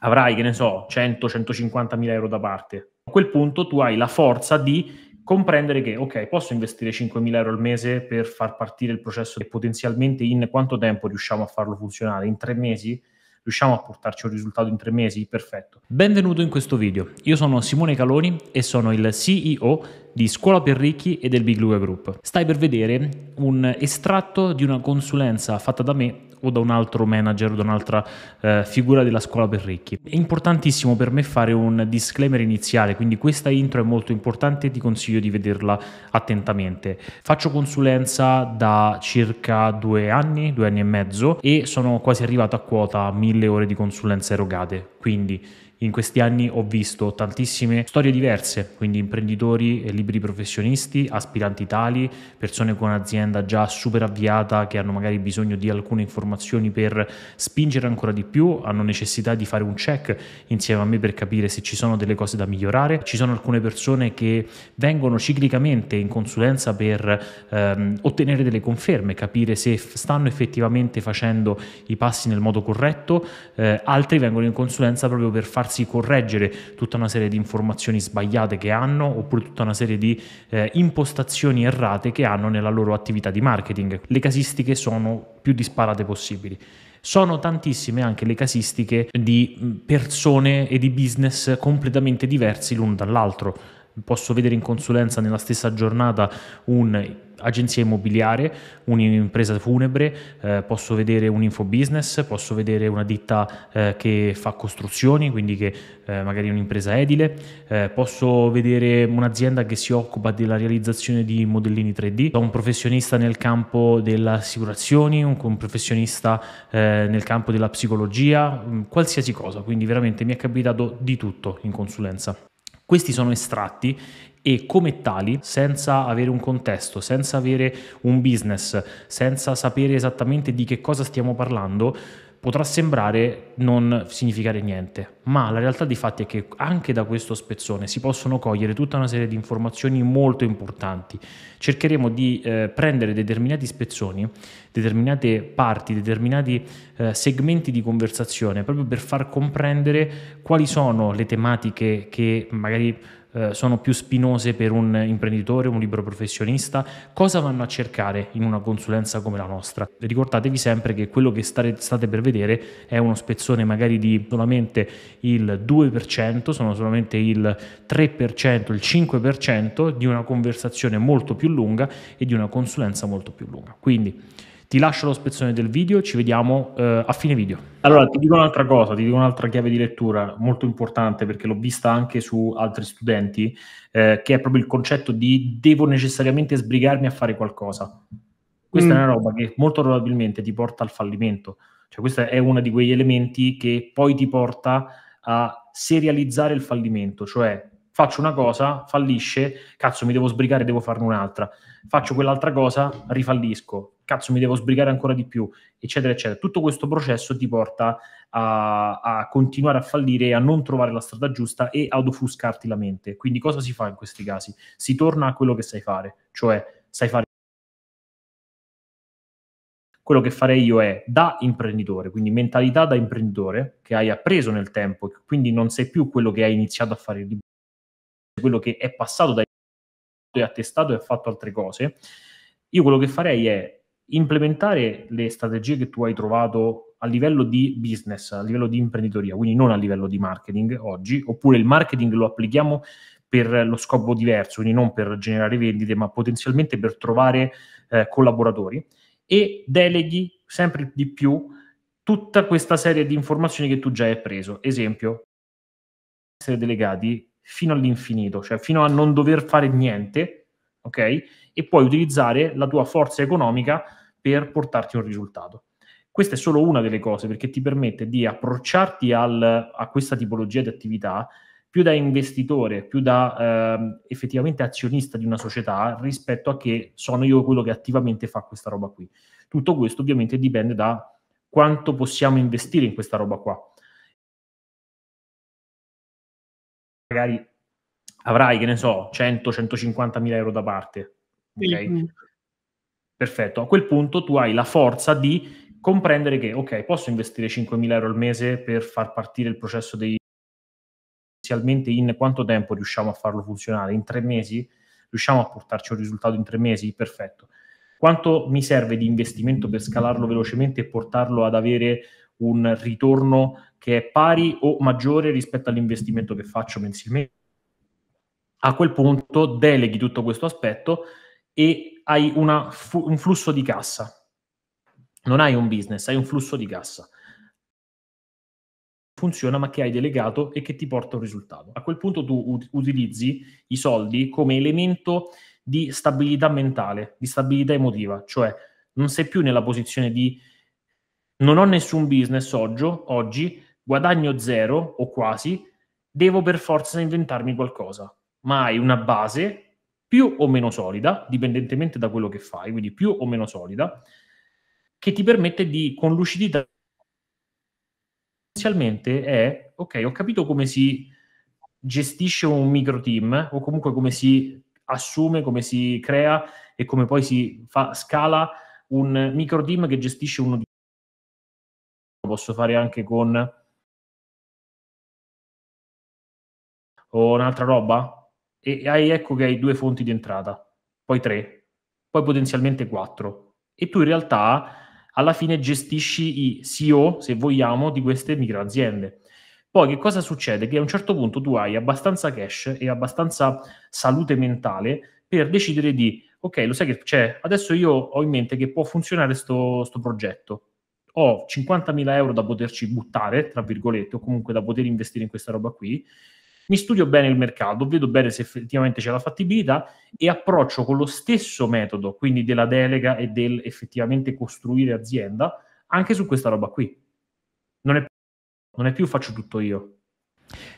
avrai, che ne so, 100-150 mila euro da parte. A quel punto tu hai la forza di comprendere che, ok, posso investire 5 mila euro al mese per far partire il processo e potenzialmente in quanto tempo riusciamo a farlo funzionare? In tre mesi? Riusciamo a portarci un risultato in tre mesi? Perfetto. Benvenuto in questo video. Io sono Simone Caloni e sono il CEO di Scuola per Ricchi e del Big Blue Group. Stai per vedere un estratto di una consulenza fatta da me o da un altro manager o da un'altra eh, figura della scuola per ricchi. È importantissimo per me fare un disclaimer iniziale, quindi questa intro è molto importante e ti consiglio di vederla attentamente. Faccio consulenza da circa due anni, due anni e mezzo e sono quasi arrivato a quota mille ore di consulenza erogate, quindi in questi anni ho visto tantissime storie diverse, quindi imprenditori, liberi liberi professionisti, aspiranti tali, persone con un'azienda già super avviata che hanno magari bisogno di alcune informazioni per spingere ancora di più, hanno necessità di fare un check insieme a me per capire se ci sono delle cose da migliorare. Ci sono alcune persone che vengono ciclicamente in consulenza per ehm, ottenere delle conferme, capire se f- stanno effettivamente facendo i passi nel modo corretto, eh, altri vengono in consulenza proprio per farsi correggere tutta una serie di informazioni sbagliate che hanno oppure tutta una serie serie di eh, impostazioni errate che hanno nella loro attività di marketing. Le casistiche sono più disparate possibili. Sono tantissime anche le casistiche di mm, persone e di business completamente diversi l'uno dall'altro posso vedere in consulenza nella stessa giornata un'agenzia immobiliare, un'impresa funebre, eh, posso vedere un infobusiness, posso vedere una ditta eh, che fa costruzioni, quindi che eh, magari è un'impresa edile, eh, posso vedere un'azienda che si occupa della realizzazione di modellini 3D, un professionista nel campo delle assicurazioni, un, un professionista eh, nel campo della psicologia, mm, qualsiasi cosa, quindi veramente mi è capitato di tutto in consulenza. Questi sono estratti e come tali, senza avere un contesto, senza avere un business, senza sapere esattamente di che cosa stiamo parlando, potrà sembrare non significare niente, ma la realtà di fatti è che anche da questo spezzone si possono cogliere tutta una serie di informazioni molto importanti. Cercheremo di eh, prendere determinati spezzoni, determinate parti, determinati eh, segmenti di conversazione proprio per far comprendere quali sono le tematiche che magari eh, sono più spinose per un imprenditore, un libero professionista? Cosa vanno a cercare in una consulenza come la nostra? Ricordatevi sempre che quello che stare, state per vedere è uno spezzone magari di solamente il 2%, sono solamente il 3%, il 5% di una conversazione molto più lunga e di una consulenza molto più lunga. Quindi ti lascio lo spezzone del video, ci vediamo eh, a fine video. Allora, ti dico un'altra cosa, ti dico un'altra chiave di lettura molto importante perché l'ho vista anche su altri studenti, eh, che è proprio il concetto di devo necessariamente sbrigarmi a fare qualcosa. Questa mm. è una roba che molto probabilmente ti porta al fallimento. Cioè, questo è uno di quegli elementi che poi ti porta a serializzare il fallimento, cioè faccio una cosa, fallisce, cazzo mi devo sbrigare, devo farne un'altra, faccio quell'altra cosa, rifallisco, cazzo mi devo sbrigare ancora di più, eccetera, eccetera. Tutto questo processo ti porta a, a continuare a fallire, a non trovare la strada giusta e ad offuscarti la mente. Quindi cosa si fa in questi casi? Si torna a quello che sai fare, cioè sai fare quello che farei io è da imprenditore, quindi mentalità da imprenditore che hai appreso nel tempo, quindi non sei più quello che hai iniziato a fare quello che è passato da e attestato e ha fatto altre cose. Io quello che farei è implementare le strategie che tu hai trovato a livello di business, a livello di imprenditoria, quindi non a livello di marketing oggi, oppure il marketing lo applichiamo per lo scopo diverso, quindi non per generare vendite, ma potenzialmente per trovare eh, collaboratori e deleghi sempre di più tutta questa serie di informazioni che tu già hai preso. Esempio, essere delegati fino all'infinito, cioè fino a non dover fare niente ok? E puoi utilizzare la tua forza economica per portarti un risultato. Questa è solo una delle cose perché ti permette di approcciarti al, a questa tipologia di attività più da investitore, più da eh, effettivamente azionista di una società rispetto a che sono io quello che attivamente fa questa roba qui. Tutto questo ovviamente dipende da quanto possiamo investire in questa roba qua. Magari avrai, che ne so, 100-150 mila euro da parte. Okay? Mm-hmm. Perfetto, a quel punto tu hai la forza di comprendere che, ok, posso investire 5 mila euro al mese per far partire il processo dei... Inizialmente in quanto tempo riusciamo a farlo funzionare? In tre mesi? Riusciamo a portarci un risultato in tre mesi? Perfetto. Quanto mi serve di investimento per scalarlo velocemente e portarlo ad avere un ritorno che è pari o maggiore rispetto all'investimento che faccio mensilmente? a quel punto deleghi tutto questo aspetto e hai una, un flusso di cassa. Non hai un business, hai un flusso di cassa. Funziona, ma che hai delegato e che ti porta un risultato. A quel punto tu ut- utilizzi i soldi come elemento di stabilità mentale, di stabilità emotiva, cioè non sei più nella posizione di non ho nessun business oggi, oggi guadagno zero o quasi, devo per forza inventarmi qualcosa ma hai una base più o meno solida, dipendentemente da quello che fai, quindi più o meno solida, che ti permette di con lucidità essenzialmente è ok, ho capito come si gestisce un micro team o comunque come si assume, come si crea e come poi si fa scala un micro team che gestisce uno di lo posso fare anche con o un'altra roba e hai, ecco che hai due fonti di entrata, poi tre, poi potenzialmente quattro. E tu in realtà alla fine gestisci i CEO, se vogliamo, di queste microaziende. Poi che cosa succede? Che a un certo punto tu hai abbastanza cash e abbastanza salute mentale per decidere di, ok, lo sai che c'è, adesso io ho in mente che può funzionare questo progetto, ho 50.000 euro da poterci buttare, tra virgolette, o comunque da poter investire in questa roba qui, mi studio bene il mercato, vedo bene se effettivamente c'è la fattibilità e approccio con lo stesso metodo, quindi della delega e del effettivamente costruire azienda, anche su questa roba qui. Non è, non è più faccio tutto io.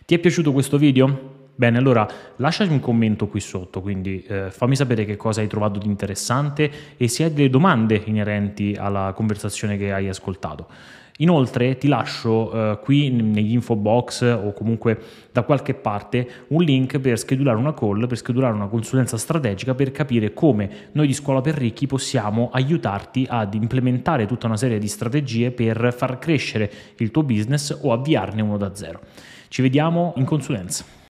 Ti è piaciuto questo video? Bene, allora lasciami un commento qui sotto, quindi eh, fammi sapere che cosa hai trovato di interessante e se hai delle domande inerenti alla conversazione che hai ascoltato. Inoltre ti lascio eh, qui negli info box eh, o comunque da qualche parte un link per schedulare una call, per schedulare una consulenza strategica per capire come noi di Scuola per Ricchi possiamo aiutarti ad implementare tutta una serie di strategie per far crescere il tuo business o avviarne uno da zero. Ci vediamo in consulenza.